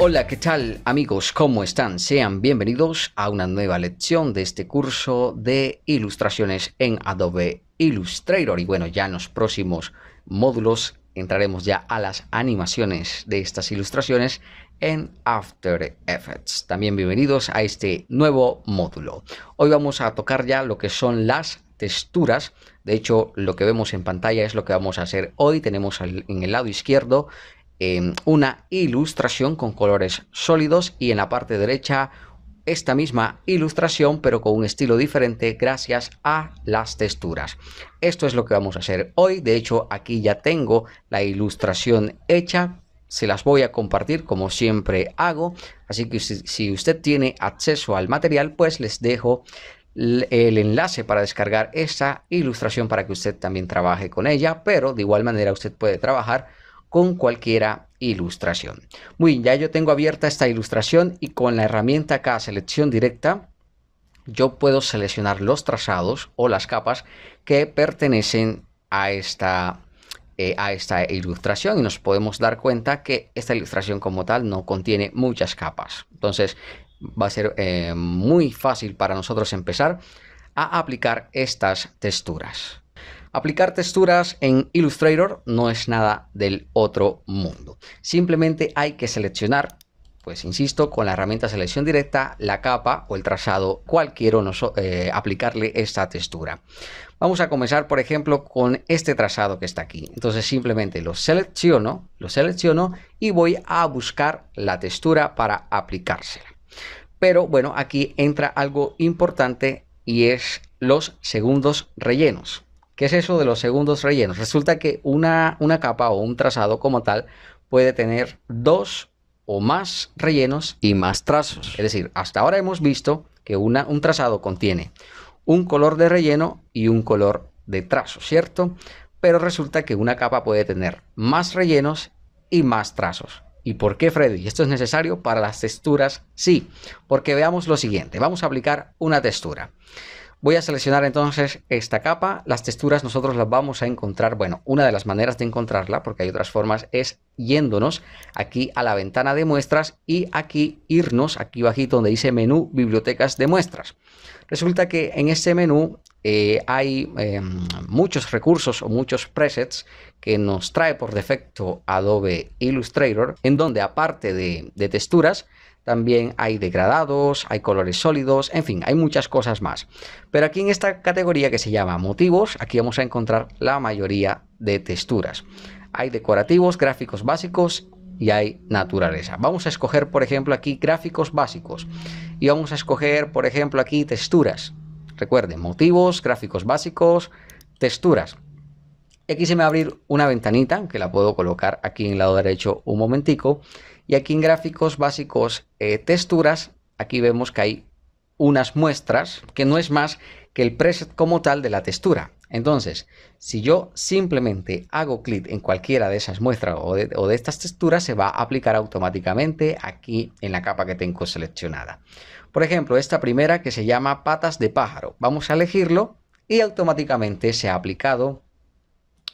Hola, ¿qué tal amigos? ¿Cómo están? Sean bienvenidos a una nueva lección de este curso de ilustraciones en Adobe Illustrator. Y bueno, ya en los próximos módulos entraremos ya a las animaciones de estas ilustraciones en After Effects. También bienvenidos a este nuevo módulo. Hoy vamos a tocar ya lo que son las texturas. De hecho, lo que vemos en pantalla es lo que vamos a hacer hoy. Tenemos en el lado izquierdo Em, una ilustración con colores sólidos y en la parte derecha esta misma ilustración pero con un estilo diferente gracias a las texturas. Esto es lo que vamos a hacer hoy, de hecho aquí ya tengo la ilustración hecha, se las voy a compartir como siempre hago, así que si, si usted tiene acceso al material pues les dejo el enlace para descargar esta ilustración para que usted también trabaje con ella, pero de igual manera usted puede trabajar con cualquiera ilustración. Muy bien, ya yo tengo abierta esta ilustración y con la herramienta acá, selección directa, yo puedo seleccionar los trazados o las capas que pertenecen a esta, eh, a esta ilustración y nos podemos dar cuenta que esta ilustración como tal no contiene muchas capas. Entonces va a ser eh, muy fácil para nosotros empezar a aplicar estas texturas. Aplicar texturas en Illustrator no es nada del otro mundo. Simplemente hay que seleccionar pues insisto, con la herramienta selección directa, la capa o el trazado, cualquiera, quiero no eh, aplicarle esta textura. Vamos a comenzar, por ejemplo, con este trazado que está aquí. Entonces simplemente lo selecciono, lo selecciono y voy a buscar la textura para aplicársela. Pero bueno, aquí entra algo importante y es los segundos rellenos. ¿Qué es eso de los segundos rellenos? Resulta que una, una capa o un trazado como tal puede tener dos o más rellenos y más trazos. Es decir, hasta ahora hemos visto que una, un trazado contiene un color de relleno y un color de trazo, ¿cierto? Pero resulta que una capa puede tener más rellenos y más trazos. ¿Y por qué, Freddy? Esto es necesario para las texturas, sí, porque veamos lo siguiente. Vamos a aplicar una textura. Voy a seleccionar entonces esta capa. Las texturas nosotros las vamos a encontrar. Bueno, una de las maneras de encontrarla, porque hay otras formas, es yéndonos aquí a la ventana de muestras y aquí irnos, aquí bajito donde dice menú bibliotecas de muestras. Resulta que en este menú eh, hay em, muchos recursos o muchos presets que nos trae por defecto Adobe Illustrator, en donde aparte de, de texturas, también hay degradados, hay colores sólidos, en fin, hay muchas cosas más. Pero aquí en esta categoría que se llama motivos, aquí vamos a encontrar la mayoría de texturas. Hay decorativos, gráficos básicos y hay naturaleza. Vamos a escoger, por ejemplo, aquí gráficos básicos y vamos a escoger, por ejemplo, aquí texturas. Recuerden, motivos, gráficos básicos, texturas. Y aquí se me va a abrir una ventanita que la puedo colocar aquí en el lado derecho un momentico y aquí en gráficos básicos eh, texturas, aquí vemos que hay unas muestras que no es más que el preset como tal de la textura. Entonces, si yo simplemente hago clic en cualquiera de esas muestras o de, o de, estas texturas, se va a aplicar automáticamente aquí en la capa que tengo seleccionada. Por ejemplo, esta primera que se llama patas de pájaro. Vamos a elegirlo y automáticamente se ha aplicado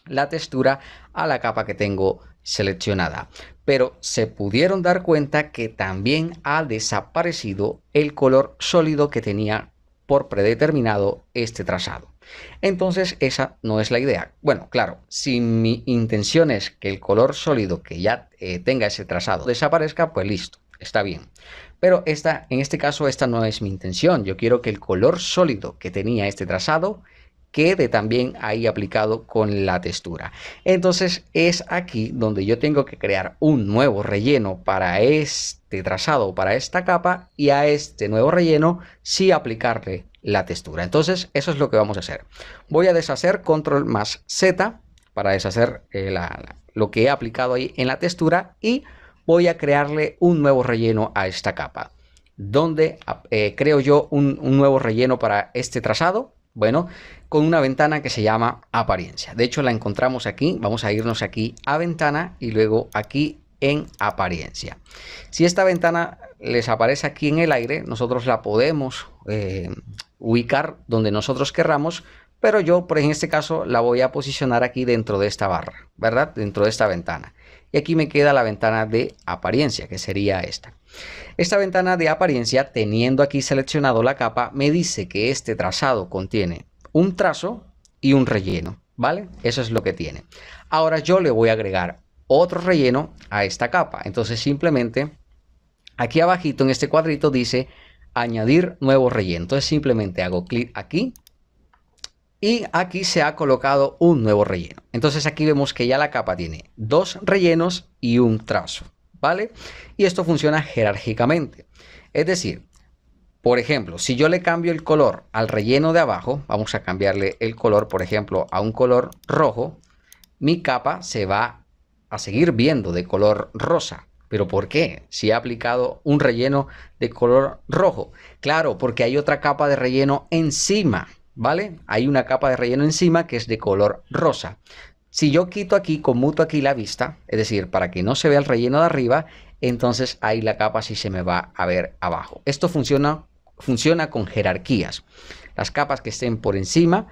la textura a la capa que tengo seleccionada, pero se pudieron dar cuenta que también ha desaparecido el color sólido que tenía por predeterminado este trazado. Entonces esa no es la idea. Bueno, claro, si mi intención es que el color sólido que ya eh, tenga ese trazado desaparezca, pues listo, está bien. Pero esta, en este caso esta no es mi intención. Yo quiero que el color sólido que tenía este trazado quede también ahí aplicado con la textura. Entonces es aquí donde yo tengo que crear un nuevo relleno para este trazado, para esta capa y a este nuevo relleno sí aplicarle la textura. Entonces eso es lo que vamos a hacer. Voy a deshacer control más Z para deshacer eh, lo que he aplicado ahí en la textura y voy a crearle un nuevo relleno a esta capa. Donde eh, creo yo un nuevo relleno para este trazado bueno, con una ventana que se llama apariencia. De hecho, la encontramos aquí. Vamos a irnos aquí a ventana y luego aquí en apariencia. Si esta ventana les aparece aquí en el aire, nosotros la podemos eh, ubicar donde nosotros querramos, pero yo, por en este caso, la voy a posicionar aquí dentro de esta barra, ¿verdad? Dentro de esta ventana. Y aquí me queda la ventana de apariencia, que sería esta. Esta ventana de apariencia, teniendo aquí seleccionado la capa, me dice que este trazado contiene un trazo y un relleno, ¿vale? Eso es lo que tiene. Ahora yo le voy a agregar otro relleno a esta capa. Entonces simplemente aquí abajito en este cuadrito dice añadir nuevo relleno. Entonces simplemente hago clic aquí y aquí se ha colocado un nuevo relleno. Entonces aquí vemos que ya la capa tiene dos rellenos y un trazo, ¿vale? Y esto funciona jerárquicamente. Es decir, por ejemplo, si yo le cambio el color al relleno de abajo, vamos a cambiarle el color, por ejemplo, a un color rojo, mi capa se va a seguir viendo de color rosa. ¿Pero por qué? Si he aplicado un relleno de color rojo. Claro, porque hay otra capa de relleno encima. Hay una capa de relleno encima que es de color rosa. Si yo quito aquí, conmuto aquí la vista, es decir, para que no se vea el relleno de arriba, entonces ahí la capa sí se me va a ver abajo. Esto funciona, funciona con jerarquías. Las capas que estén por encima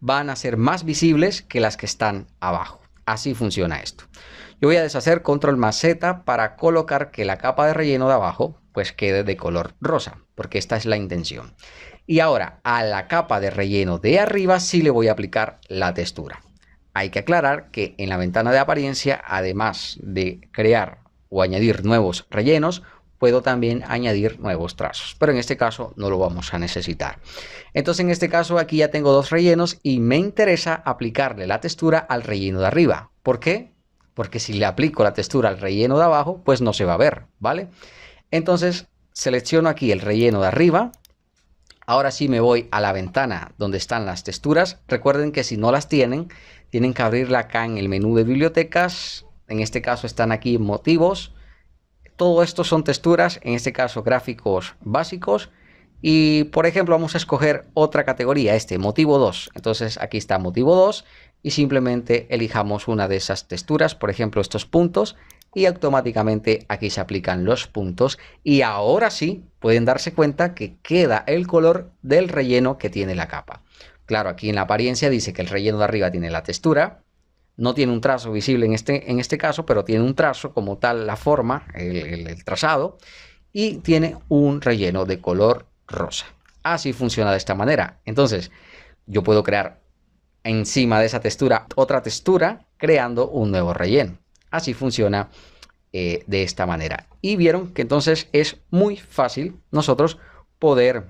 van a ser más visibles que las que están abajo. Así funciona esto. Yo voy a deshacer control más Z para colocar que la capa de relleno de abajo pues quede de color rosa, porque esta es la intención. Y ahora a la capa de relleno de arriba sí le voy a aplicar la textura. Hay que aclarar que en la ventana de apariencia, además de crear o añadir nuevos rellenos, puedo también añadir nuevos trazos, pero en este caso no lo vamos a necesitar. Entonces en este caso aquí ya tengo dos rellenos y me interesa aplicarle la textura al relleno de arriba. ¿Por qué? Porque si le aplico la textura al relleno de abajo, pues no se va a ver, ¿vale? Entonces selecciono aquí el relleno de arriba, Ahora sí me voy a la ventana donde están las texturas. Recuerden que si no las tienen, tienen que abrirla acá en el menú de bibliotecas. En este caso están aquí motivos. Todo esto son texturas, en este caso gráficos básicos. Y por ejemplo vamos a escoger otra categoría, este motivo 2. Entonces aquí está motivo 2 y simplemente elijamos una de esas texturas, por ejemplo estos puntos y automáticamente aquí se aplican los puntos y ahora sí pueden darse cuenta que queda el color del relleno que tiene la capa. Claro, aquí en la apariencia dice que el relleno de arriba tiene la textura, no tiene un trazo visible en este, en este caso, pero tiene un trazo como tal la forma, el trazado, y tiene un relleno de color rosa. Así funciona de esta manera. Entonces, yo puedo crear encima de esa textura otra textura creando un nuevo relleno. Así funciona eh, de esta manera. Y vieron que entonces es muy fácil nosotros poder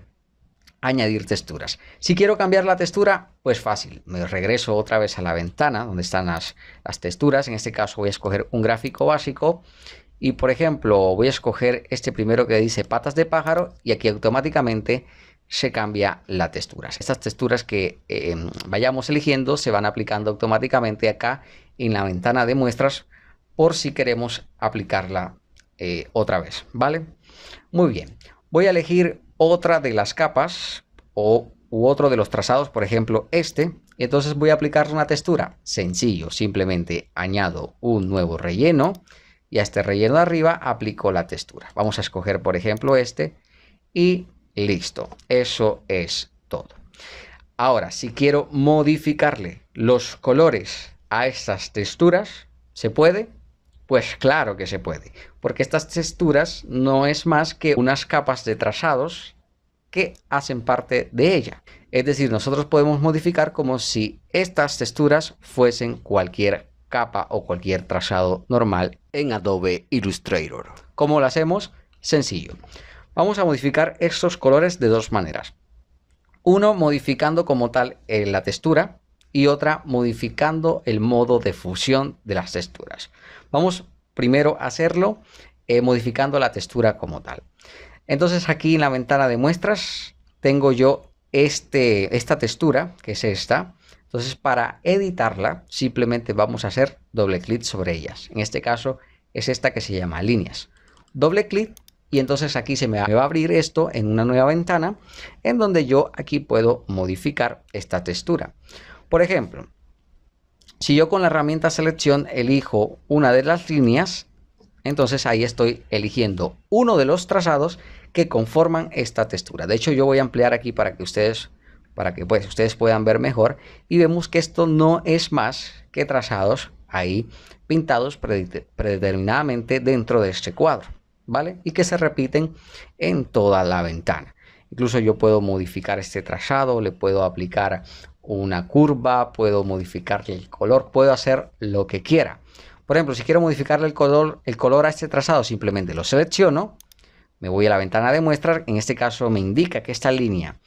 añadir texturas. Si quiero cambiar la textura, pues fácil. Me regreso otra vez a la ventana donde están las, texturas. En este caso voy a escoger un gráfico básico y por ejemplo voy a escoger este primero que dice patas de pájaro y aquí automáticamente se cambia la textura. Estas texturas que eh, vayamos eligiendo se van aplicando automáticamente acá en la ventana de muestras por si queremos aplicarla eh, otra vez, ¿vale? Muy bien, voy a elegir otra de las capas o u otro de los trazados, por ejemplo este, entonces voy a aplicar una textura. Sencillo, simplemente añado un nuevo relleno y a este relleno de arriba aplico la textura. Vamos a escoger, por ejemplo, este y listo. Eso es todo. Ahora, si quiero modificarle los colores a estas texturas, se puede, pues claro que se puede, porque estas texturas no es más que unas capas de trazados que hacen parte de ella. Es decir, nosotros podemos modificar como si estas texturas fuesen cualquier capa o cualquier trazado normal en Adobe Illustrator. ¿Cómo lo hacemos? Sencillo. Vamos a modificar estos colores de dos maneras. Uno, modificando como tal eh, la textura y otra modificando el modo de fusión de las texturas. Vamos primero a hacerlo eh, modificando la textura como tal. Entonces aquí en la ventana de muestras tengo yo este, esta textura, que es esta. Entonces para editarla simplemente vamos a hacer doble clic sobre ellas. En este caso es esta que se llama líneas. Doble clic y entonces aquí se me me va a abrir esto en una nueva ventana en donde yo aquí puedo modificar esta textura. Por ejemplo, si yo con la herramienta selección elijo una de las líneas, entonces ahí estoy eligiendo uno de los trazados que conforman esta textura. De hecho, yo voy a ampliar aquí para que ustedes para que pues, ustedes puedan ver mejor y vemos que esto no es más que trazados ahí pintados predeterminadamente dentro de este cuadro, ¿vale? Y que se repiten en toda la ventana. Incluso yo puedo modificar este trazado, le puedo aplicar una curva, puedo modificarle el color, puedo hacer lo que quiera. Por ejemplo, si quiero modificarle el color, el color a este trazado, simplemente lo selecciono, me voy a la ventana de muestras, en este caso me indica que esta línea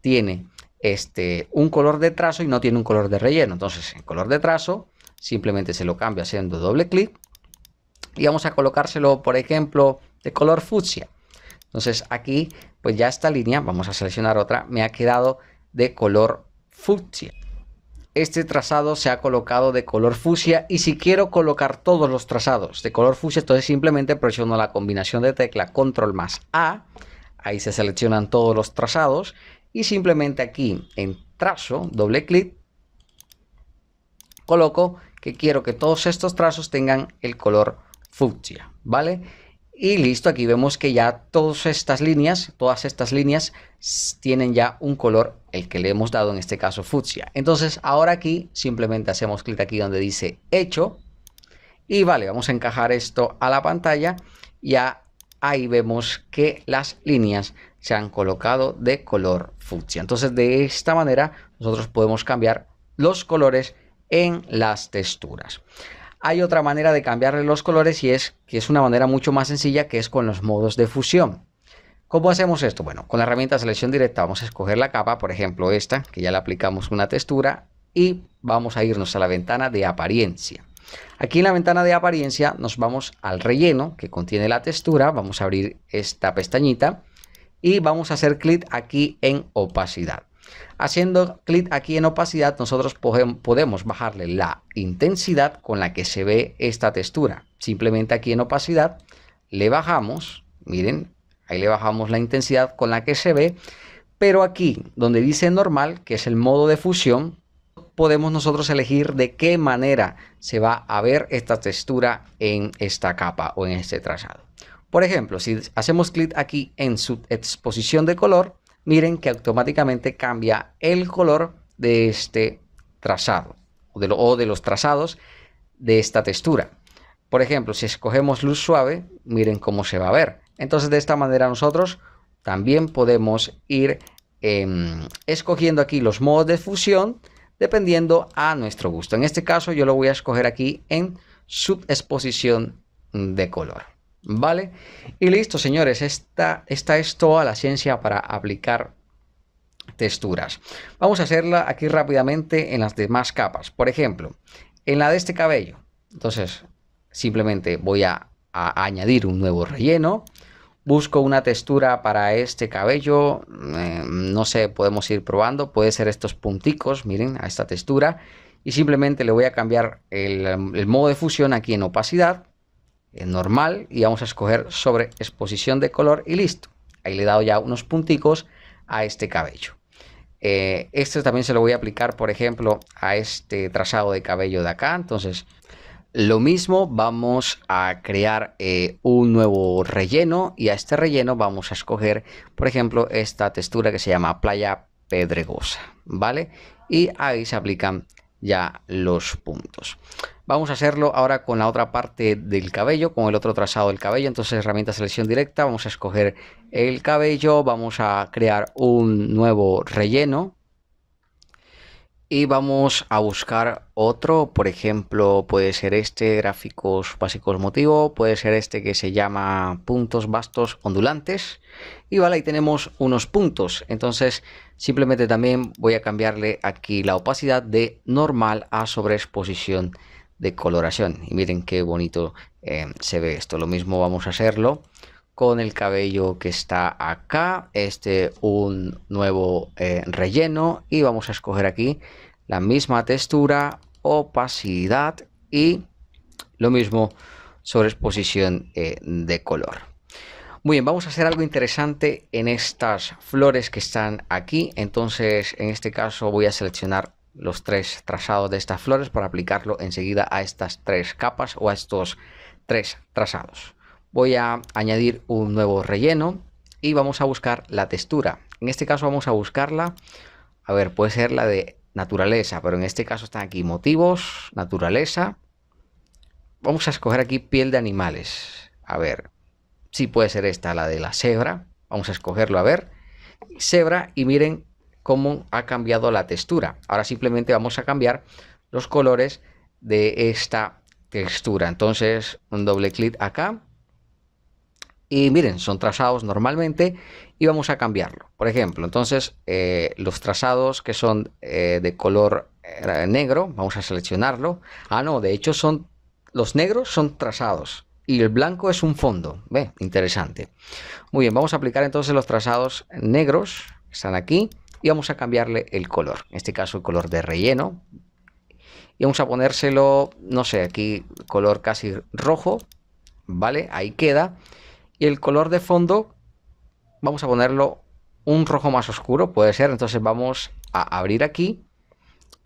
tiene este, un color de trazo y no tiene un color de relleno. Entonces, el color de trazo simplemente se lo cambio haciendo doble clic y vamos a colocárselo, por ejemplo, de color fucsia. Entonces aquí, pues ya esta línea, vamos a seleccionar otra, me ha quedado de color fucsia. Este trazado se ha colocado de color fucsia y si quiero colocar todos los trazados de color fucsia, entonces simplemente presiono la combinación de tecla control más A. Ahí se seleccionan todos los trazados y simplemente aquí en trazo, doble clic, coloco que quiero que todos estos trazos tengan el color fucsia, ¿vale? Y listo, aquí vemos que ya todas estas líneas, todas estas líneas tienen ya un color, el que le hemos dado en este caso fucsia. Entonces ahora aquí simplemente hacemos clic aquí donde dice hecho. Y vale, vamos a encajar esto a la pantalla. Ya ahí vemos que las líneas se han colocado de color fucsia. Entonces de esta manera nosotros podemos cambiar los colores en las texturas hay otra manera de cambiarle los colores y es que es una manera mucho más sencilla que es con los modos de fusión. ¿Cómo hacemos esto? Bueno, con la herramienta selección directa vamos a escoger la capa, por ejemplo esta, que ya le aplicamos una textura y vamos a irnos a la ventana de apariencia. Aquí en la ventana de apariencia nos vamos al relleno que contiene la textura, vamos a abrir esta pestañita y vamos a hacer clic aquí en opacidad. Haciendo clic aquí en opacidad nosotros podemos bajarle la intensidad con la que se ve esta textura. Simplemente aquí en opacidad le bajamos, miren, ahí le bajamos la intensidad con la que se ve, pero aquí donde dice normal, que es el modo de fusión, podemos nosotros elegir de qué manera se va a ver esta textura en esta capa o en este trazado. Por ejemplo, si hacemos clic aquí en su exposición de color, miren que automáticamente cambia el color de este trazado o de, los trazados de esta textura. Por ejemplo, si escogemos luz suave, miren cómo se va a ver. Entonces de esta manera nosotros también podemos ir em, escogiendo aquí los modos de fusión dependiendo a nuestro gusto. En este caso yo lo voy a escoger aquí en subexposición de color. ¿Vale? Y listo, señores, esta, es toda la ciencia para aplicar texturas. Vamos a hacerla aquí rápidamente en las demás capas. Por ejemplo, en la de este cabello. Entonces, simplemente voy a, añadir un nuevo relleno. Busco una textura para este cabello. Eh, no sé, podemos ir probando. Puede ser estos punticos, miren, a esta textura. Y simplemente le voy a cambiar el modo de fusión aquí en opacidad. Eh, normal y vamos a escoger sobre exposición de color y listo. Ahí le he dado ya unos punticos a este cabello. Eh, este también se lo voy a aplicar, por ejemplo, a este trazado de cabello de acá. Entonces, lo mismo, vamos a crear eh, un nuevo relleno y a este relleno vamos a escoger, por ejemplo, esta textura que se llama playa pedregosa, ¿vale? Y ahí se aplican ya los puntos. Vamos a hacerlo ahora con la otra parte del cabello, con el otro trazado del cabello. Entonces herramienta selección directa, vamos a escoger el cabello, vamos a crear un nuevo relleno. Y vamos a buscar otro, por ejemplo, puede ser este, gráficos básicos motivo, puede ser este que se llama puntos bastos ondulantes. Y vale, ahí tenemos unos puntos. Entonces, simplemente también voy a cambiarle aquí la opacidad de normal a sobreexposición de coloración. Y miren qué bonito eh, se ve esto. Lo mismo vamos a hacerlo con el cabello que está acá. Este un nuevo eh, relleno. Y vamos a escoger aquí la misma textura, opacidad y lo mismo sobre exposición eh, de color. Muy bien, vamos a hacer algo interesante en estas flores que están aquí. Entonces, en este caso voy a seleccionar los tres trazados de estas flores para aplicarlo enseguida a estas tres capas o a estos tres trazados. Voy a añadir un nuevo relleno y vamos a buscar la textura. En este caso vamos a buscarla, a ver, puede ser la de naturaleza, pero en este caso están aquí motivos, naturaleza. Vamos a escoger aquí piel de animales. A ver, si sí puede ser esta la de la cebra. Vamos a escogerlo, a ver. Cebra y miren cómo ha cambiado la textura. Ahora simplemente vamos a cambiar los colores de esta textura. Entonces, un doble clic acá. Y miren, son trazados normalmente y vamos a cambiarlo. Por ejemplo, entonces eh, los trazados que son eh, de color eh, negro, vamos a seleccionarlo. Ah, no, de hecho son los negros son trazados y el blanco es un fondo. Ve, interesante. Muy bien, vamos a aplicar entonces los trazados negros. Están aquí y vamos a cambiarle el color. En este caso el color de relleno. Y vamos a ponérselo, no sé, aquí color casi rojo. ¿Vale? Ahí queda. Y el color de fondo vamos a ponerlo un rojo más oscuro, puede ser. Entonces vamos a abrir aquí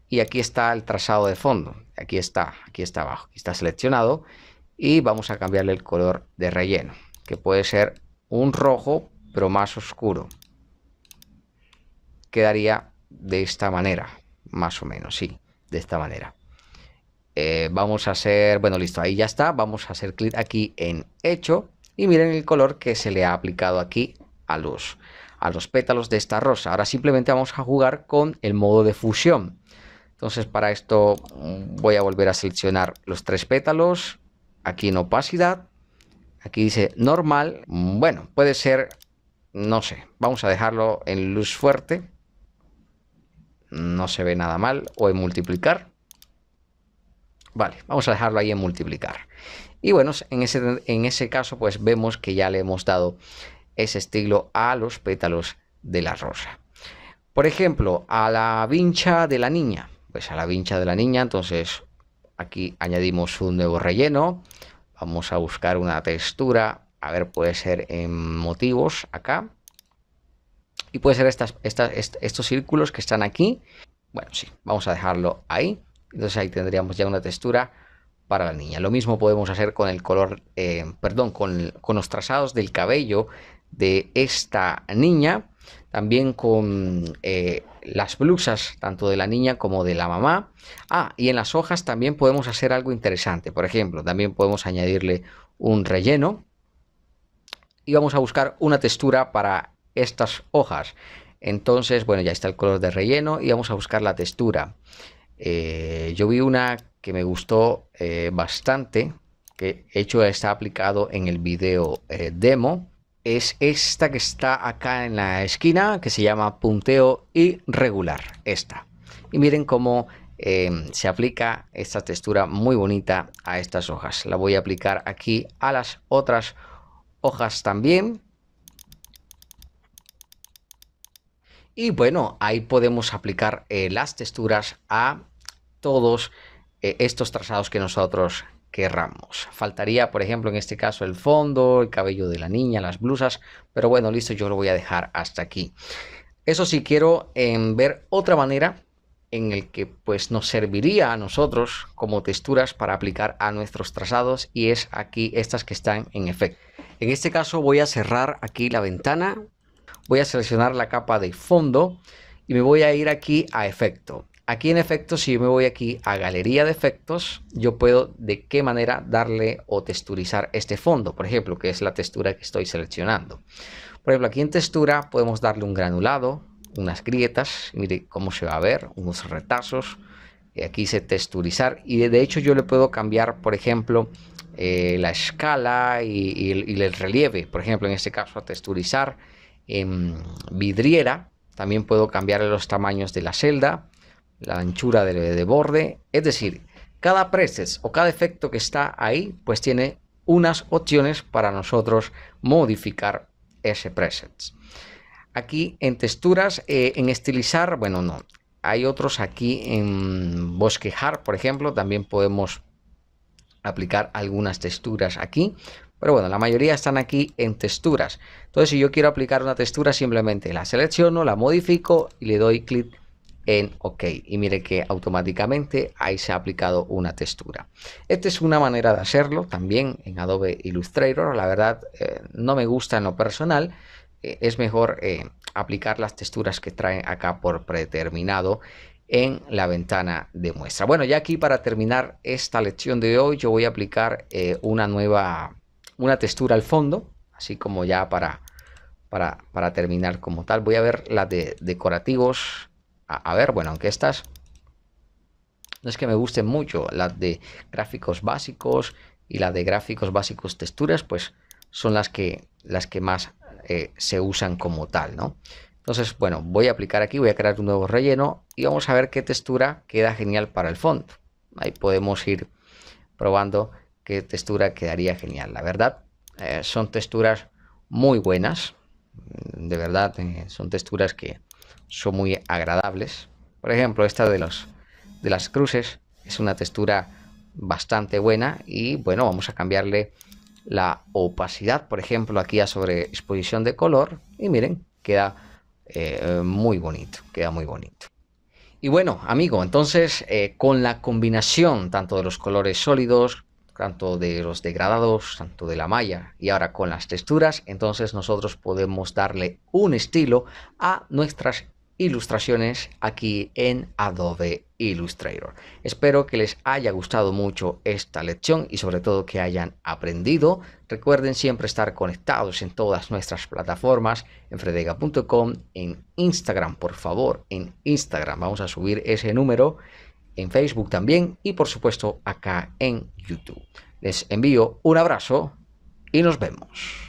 y aquí está el trazado de fondo. Aquí está, aquí está abajo, está seleccionado y vamos a cambiarle el color de relleno, que puede ser un rojo pero más oscuro quedaría de esta manera, más o menos, sí, de esta manera. Eh, vamos a hacer, bueno, listo, ahí ya está. Vamos a hacer clic aquí en hecho y miren el color que se le ha aplicado aquí a los, a los pétalos de esta rosa. Ahora simplemente vamos a jugar con el modo de fusión. Entonces para esto mm, voy a volver a seleccionar los tres pétalos. Aquí en opacidad. Aquí dice normal. Bueno, puede ser, no sé, vamos a dejarlo en luz fuerte. No se ve nada mal. O en multiplicar. Vale, vamos a dejarlo ahí en multiplicar. Y bueno, en ese, caso pues vemos que ya le hemos dado ese estilo a los pétalos de la rosa. Por ejemplo, a la vincha de la niña. Pues a la vincha de la niña, entonces aquí añadimos un nuevo relleno. Vamos a buscar una textura. A ver, puede ser en motivos acá y puede ser estos círculos que están aquí. Bueno, sí, vamos a dejarlo ahí. Entonces ahí tendríamos ya una textura para la niña. Lo mismo podemos hacer con el color, eh, perdón, con, los trazados del cabello de esta niña. También con eh, las blusas, tanto de la niña como de la mamá. Ah, y en las hojas también podemos hacer algo interesante. Por ejemplo, también podemos añadirle un relleno. Y vamos a buscar una textura para estas hojas. Entonces, bueno, ya está el color de relleno y vamos a buscar la textura. Eh, yo vi una que me gustó eh, bastante, que hecho está aplicado en el video eh, demo. Es esta que está acá en la esquina, que se llama punteo irregular, esta. Y miren cómo se aplica esta textura muy bonita a estas hojas. La voy a aplicar aquí a las otras hojas también Y bueno, ahí podemos aplicar eh, las texturas a todos eh, estos trazados que nosotros querramos. Faltaría, por ejemplo, en este caso el fondo, el cabello de la niña, las blusas, pero bueno, listo, yo lo voy a dejar hasta aquí. Eso sí, quiero em, ver otra manera en el que pues nos serviría a nosotros como texturas para aplicar a nuestros trazados y es aquí estas que están en efecto. En este caso voy a cerrar aquí la ventana voy a seleccionar la capa de fondo y me voy a ir aquí a efecto. Aquí en efecto, si yo me voy aquí a galería de efectos, yo puedo de qué manera darle o texturizar este fondo, por ejemplo, que es la textura que estoy seleccionando. Por ejemplo, aquí en textura podemos darle un granulado, unas grietas, mire cómo se va a ver, unos retazos. Aquí se texturizar y de hecho yo le puedo cambiar, por ejemplo, eh, la escala y, el, y el relieve, por ejemplo, en este caso a texturizar en em, vidriera. También puedo cambiar los tamaños de la celda, la anchura de, borde. Es decir, cada preset o cada efecto que está ahí, pues tiene unas opciones para nosotros modificar ese preset. Aquí en texturas, eh, en estilizar, bueno, no. Hay otros aquí en bosquejar, por ejemplo, también podemos aplicar algunas texturas aquí. Pero bueno, la mayoría están aquí en texturas. Entonces, si yo quiero aplicar una textura, simplemente la selecciono, la modifico y le doy clic en OK. Y mire que automáticamente ahí se ha aplicado una textura. Esta es una manera de hacerlo también en Adobe Illustrator. La verdad, eh, no me gusta en lo personal. Eh, es mejor eh, aplicar las texturas que traen acá por predeterminado en la ventana de muestra. Bueno, ya aquí para terminar esta lección de hoy, yo voy a aplicar una nueva una textura al fondo, así como ya para, para, para terminar como tal. Voy a ver las de decorativos. A, ver, bueno, aunque estas no es que me gusten mucho, las de gráficos básicos y las de gráficos básicos texturas, pues son las que, las que más eh, se usan como tal, ¿no? Entonces, bueno, voy a aplicar aquí, voy a crear un nuevo relleno y vamos a ver qué textura queda genial para el fondo. Ahí podemos ir probando qué textura quedaría genial. La verdad, eh, son texturas muy buenas. De verdad, eh, son texturas que son muy agradables. Por ejemplo, esta de, los, de las cruces es una textura bastante buena. Y bueno, vamos a cambiarle la opacidad, por ejemplo, aquí a sobre exposición de color. Y miren, queda eh, muy bonito, queda muy bonito. Y bueno, amigo, entonces con la combinación tanto de los colores sólidos tanto de los degradados, tanto de la malla y ahora con las texturas, entonces nosotros podemos darle un estilo a nuestras ilustraciones aquí en Adobe Illustrator. Espero que les haya gustado mucho esta lección y sobre todo que hayan aprendido. Recuerden siempre estar conectados en todas nuestras plataformas, en fredega.com, en Instagram, por favor, en Instagram. Vamos a subir ese número en Facebook también y por supuesto acá en YouTube. Les envío un abrazo y nos vemos.